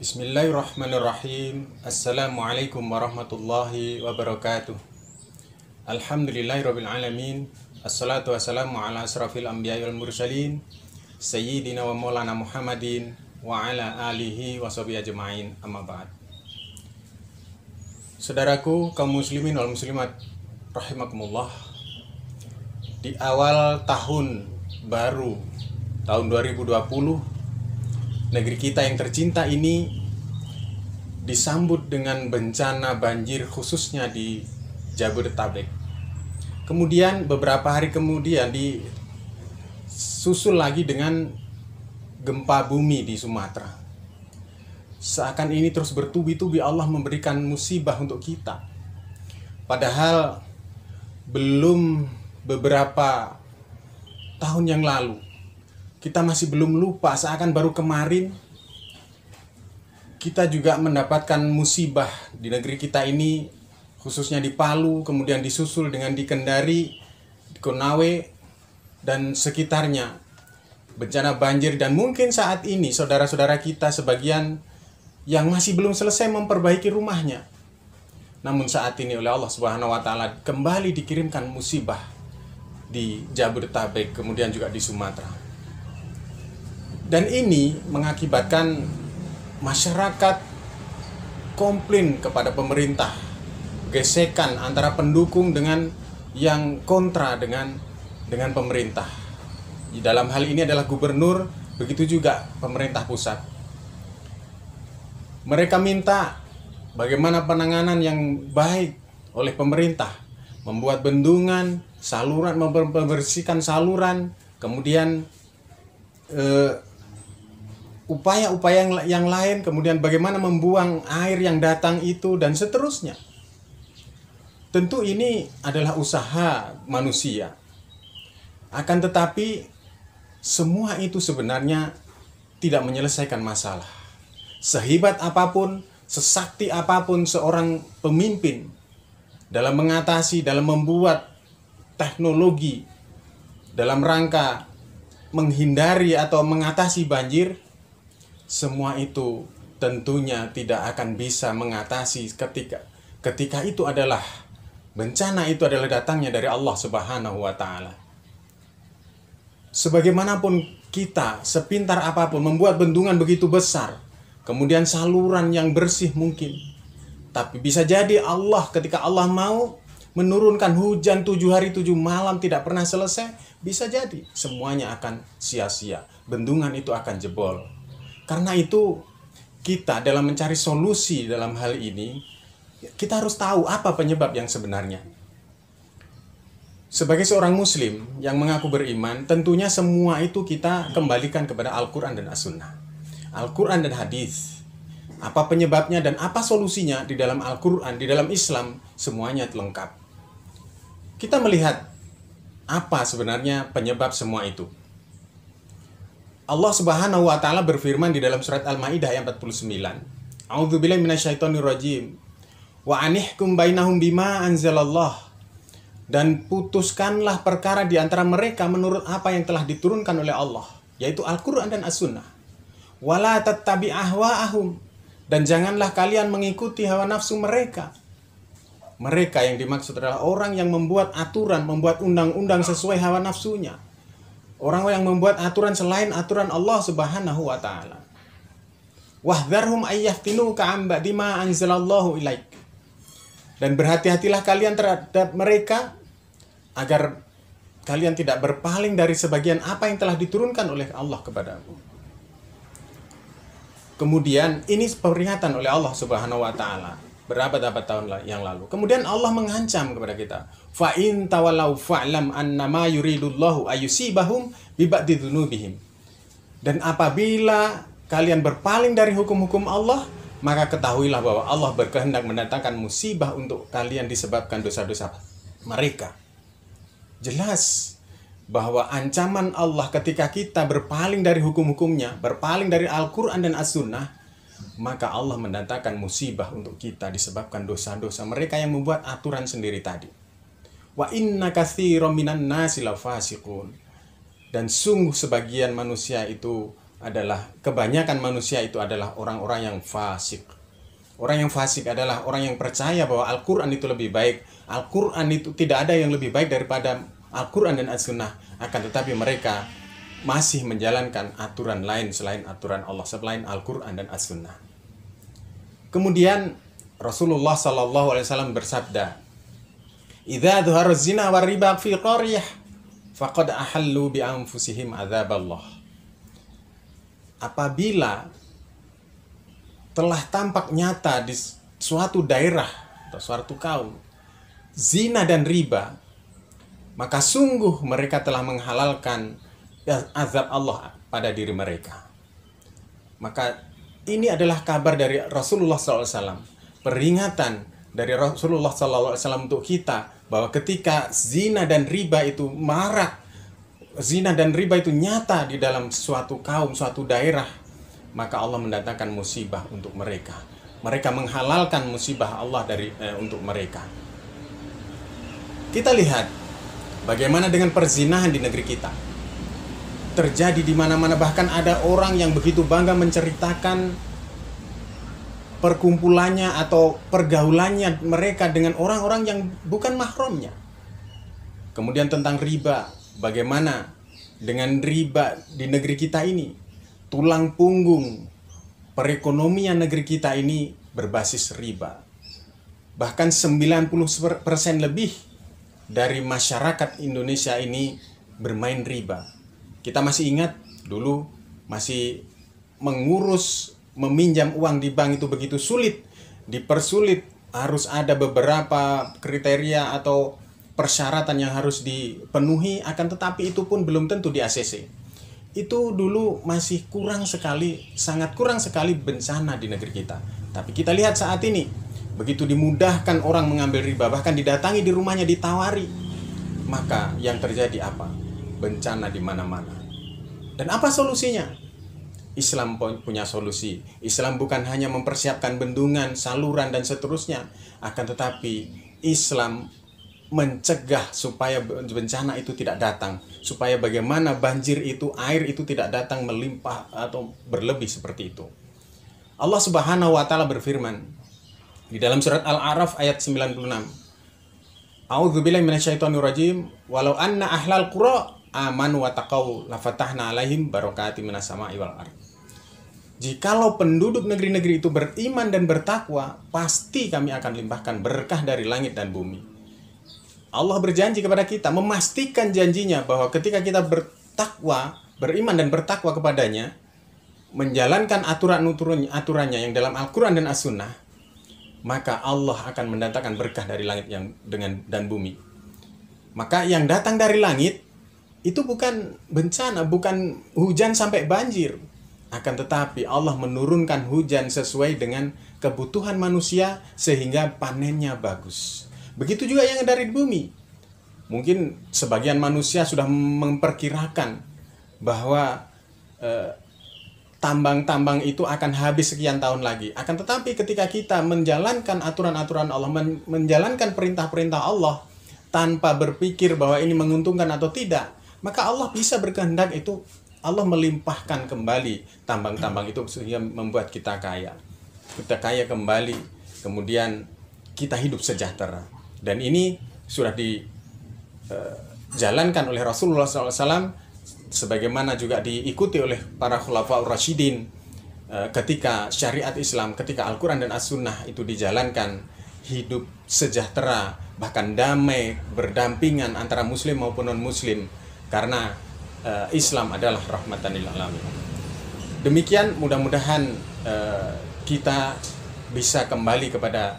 Bismillahirrahmanirrahim. Assalamualaikum warahmatullahi wabarakatuh. Alhamdulillahirabbil alamin. Assalatu wassalamu ala asrafil anbiya'i wal mursalin sayyidina wa maulana Muhammadin wa ala alihi wa sahbihi ajmain. Amma ba'd. Saudaraku kaum muslimin wal muslimat rahimakumullah. Di awal tahun baru tahun 2020 negeri kita yang tercinta ini disambut dengan bencana banjir khususnya di Jabodetabek. Kemudian beberapa hari kemudian disusul lagi dengan gempa bumi di Sumatera. Seakan ini terus bertubi-tubi Allah memberikan musibah untuk kita. Padahal belum beberapa tahun yang lalu kita masih belum lupa seakan baru kemarin kita juga mendapatkan musibah di negeri kita ini khususnya di Palu kemudian disusul dengan di Kendari di Konawe dan sekitarnya bencana banjir dan mungkin saat ini saudara-saudara kita sebagian yang masih belum selesai memperbaiki rumahnya namun saat ini oleh Allah Subhanahu wa taala kembali dikirimkan musibah di Jabodetabek kemudian juga di Sumatera dan ini mengakibatkan masyarakat komplain kepada pemerintah. Gesekan antara pendukung dengan yang kontra dengan dengan pemerintah. Di dalam hal ini adalah gubernur, begitu juga pemerintah pusat. Mereka minta bagaimana penanganan yang baik oleh pemerintah, membuat bendungan, saluran membersihkan saluran, kemudian eh, upaya-upaya yang, yang lain, kemudian bagaimana membuang air yang datang itu, dan seterusnya. Tentu ini adalah usaha manusia. Akan tetapi, semua itu sebenarnya tidak menyelesaikan masalah. Sehebat apapun, sesakti apapun seorang pemimpin dalam mengatasi, dalam membuat teknologi, dalam rangka menghindari atau mengatasi banjir, semua itu tentunya tidak akan bisa mengatasi ketika ketika itu adalah bencana itu adalah datangnya dari Allah Subhanahu wa taala. Sebagaimanapun kita sepintar apapun membuat bendungan begitu besar, kemudian saluran yang bersih mungkin. Tapi bisa jadi Allah ketika Allah mau menurunkan hujan tujuh hari tujuh malam tidak pernah selesai, bisa jadi semuanya akan sia-sia. Bendungan itu akan jebol. Karena itu kita dalam mencari solusi dalam hal ini, kita harus tahu apa penyebab yang sebenarnya. Sebagai seorang muslim yang mengaku beriman, tentunya semua itu kita kembalikan kepada Al-Qur'an dan As-Sunnah. Al-Qur'an dan hadis. Apa penyebabnya dan apa solusinya di dalam Al-Qur'an, di dalam Islam, semuanya lengkap. Kita melihat apa sebenarnya penyebab semua itu. Allah Subhanahu wa taala berfirman di dalam surat Al-Maidah ayat 49. A'udzubillahi minasyaitonirrajim. Wa anihkum bainahum bima anzalallah. Dan putuskanlah perkara di antara mereka menurut apa yang telah diturunkan oleh Allah, yaitu Al-Qur'an dan As-Sunnah. Wala tattabi ahwa'ahum. Dan janganlah kalian mengikuti hawa nafsu mereka. Mereka yang dimaksud adalah orang yang membuat aturan, membuat undang-undang sesuai hawa nafsunya Orang yang membuat aturan selain aturan Allah Subhanahu wa taala. Wahdharhum ayyaftinuka an ba'di ma anzalallahu ilaik. Dan berhati-hatilah kalian terhadap mereka agar kalian tidak berpaling dari sebagian apa yang telah diturunkan oleh Allah kepadamu. Kemudian ini peringatan oleh Allah Subhanahu wa taala berapa abad tahun yang lalu. Kemudian Allah mengancam kepada kita. Fa in tawalau fa'lam annama yuridullahu ayusibahum biba'di dzunubihim. Dan apabila kalian berpaling dari hukum-hukum Allah, maka ketahuilah bahwa Allah berkehendak mendatangkan musibah untuk kalian disebabkan dosa-dosa mereka. Jelas bahwa ancaman Allah ketika kita berpaling dari hukum-hukumnya, berpaling dari Al-Quran dan As-Sunnah, maka Allah mendatangkan musibah untuk kita disebabkan dosa-dosa mereka yang membuat aturan sendiri tadi. Wa inna katsiran minan nasi fasiqun. Dan sungguh sebagian manusia itu adalah kebanyakan manusia itu adalah orang-orang yang fasik. Orang yang fasik adalah orang yang percaya bahwa Al-Qur'an itu lebih baik. Al-Qur'an itu tidak ada yang lebih baik daripada Al-Qur'an dan As-Sunnah. Akan tetapi mereka masih menjalankan aturan lain selain aturan Allah selain Al-Qur'an dan As-Sunnah. Kemudian Rasulullah Shallallahu alaihi wasallam bersabda, "Idza dhahara zina war riba fi qaryah faqad ahallu bi anfusihim Allah Apabila telah tampak nyata di suatu daerah atau suatu kaum zina dan riba, maka sungguh mereka telah menghalalkan dan azab Allah pada diri mereka. Maka ini adalah kabar dari Rasulullah SAW, peringatan dari Rasulullah SAW untuk kita bahwa ketika zina dan riba itu marak, zina dan riba itu nyata di dalam suatu kaum, suatu daerah, maka Allah mendatangkan musibah untuk mereka. Mereka menghalalkan musibah Allah dari eh, untuk mereka. Kita lihat bagaimana dengan perzinahan di negeri kita terjadi di mana-mana bahkan ada orang yang begitu bangga menceritakan perkumpulannya atau pergaulannya mereka dengan orang-orang yang bukan mahramnya. Kemudian tentang riba, bagaimana dengan riba di negeri kita ini? Tulang punggung perekonomian negeri kita ini berbasis riba. Bahkan 90% lebih dari masyarakat Indonesia ini bermain riba kita masih ingat dulu masih mengurus meminjam uang di bank itu begitu sulit, dipersulit, harus ada beberapa kriteria atau persyaratan yang harus dipenuhi akan tetapi itu pun belum tentu di ACC. Itu dulu masih kurang sekali, sangat kurang sekali bencana di negeri kita. Tapi kita lihat saat ini, begitu dimudahkan orang mengambil riba bahkan didatangi di rumahnya ditawari, maka yang terjadi apa? bencana di mana-mana. Dan apa solusinya? Islam punya solusi. Islam bukan hanya mempersiapkan bendungan, saluran, dan seterusnya, akan tetapi Islam mencegah supaya bencana itu tidak datang, supaya bagaimana banjir itu, air itu tidak datang melimpah atau berlebih seperti itu. Allah Subhanahu wa taala berfirman di dalam surat Al-A'raf ayat 96. A'udzubillahi minasyaitonirrajim, walau anna ahlal qura Aman watakau lafatahna alaihim barokati minas Jikalau penduduk negeri-negeri itu beriman dan bertakwa, pasti kami akan limpahkan berkah dari langit dan bumi. Allah berjanji kepada kita, memastikan janjinya bahwa ketika kita bertakwa, beriman dan bertakwa kepadanya, menjalankan aturan-aturannya aturannya yang dalam Al-Quran dan As-Sunnah, maka Allah akan mendatangkan berkah dari langit yang dengan dan bumi. Maka yang datang dari langit itu bukan bencana, bukan hujan sampai banjir. Akan tetapi Allah menurunkan hujan sesuai dengan kebutuhan manusia sehingga panennya bagus. Begitu juga yang dari bumi. Mungkin sebagian manusia sudah memperkirakan bahwa tambang eh, tambang-tambang itu akan habis sekian tahun lagi. Akan tetapi ketika kita menjalankan aturan-aturan Allah, men menjalankan perintah-perintah Allah tanpa berpikir bahwa ini menguntungkan atau tidak, maka Allah bisa berkehendak itu Allah melimpahkan kembali tambang-tambang itu sehingga membuat kita kaya. Kita kaya kembali, kemudian kita hidup sejahtera. Dan ini sudah dijalankan eh, oleh Rasulullah SAW sebagaimana juga diikuti oleh para khulafaur uh, ketika syariat Islam, ketika Al-Quran dan As-Sunnah itu dijalankan hidup sejahtera, bahkan damai, berdampingan antara muslim maupun non-muslim karena uh, Islam adalah rahmatan lil alamin. Demikian mudah-mudahan uh, kita bisa kembali kepada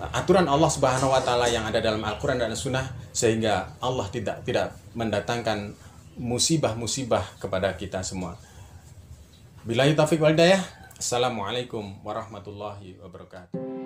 eh, aturan Allah Subhanahu wa taala yang ada dalam Al-Qur'an dan Sunnah sehingga Allah tidak tidak mendatangkan musibah-musibah kepada kita semua. Bila taufik wal hidayah. Assalamualaikum warahmatullahi wabarakatuh.